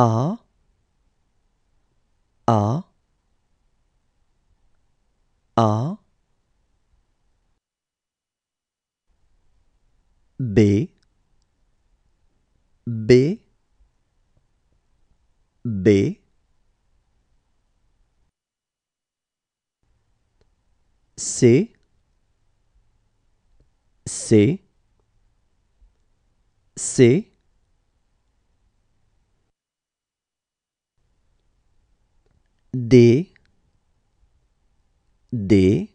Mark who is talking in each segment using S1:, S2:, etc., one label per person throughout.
S1: A A
S2: A B B B C C C D D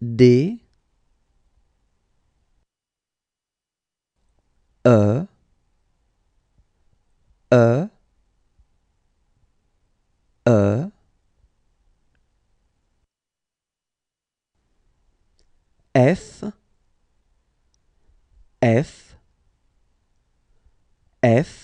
S2: D E
S1: E E F F
S2: F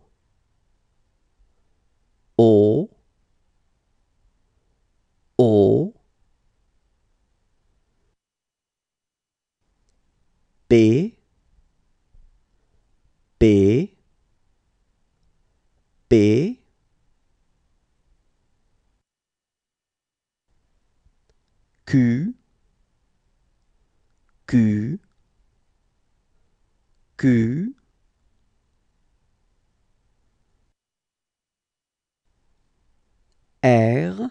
S2: B B B Q Q Q
S1: R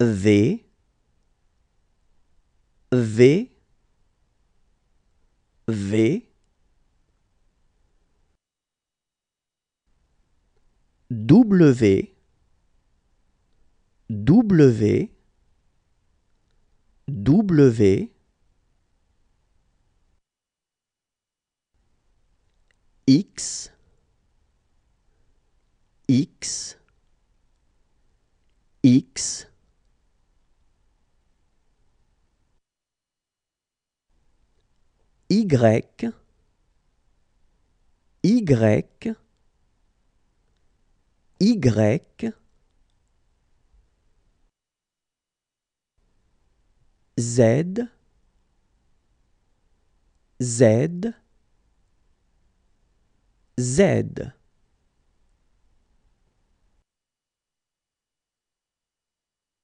S2: V V V W W W X X X Y, Y, Y,
S1: Z, Z, Z.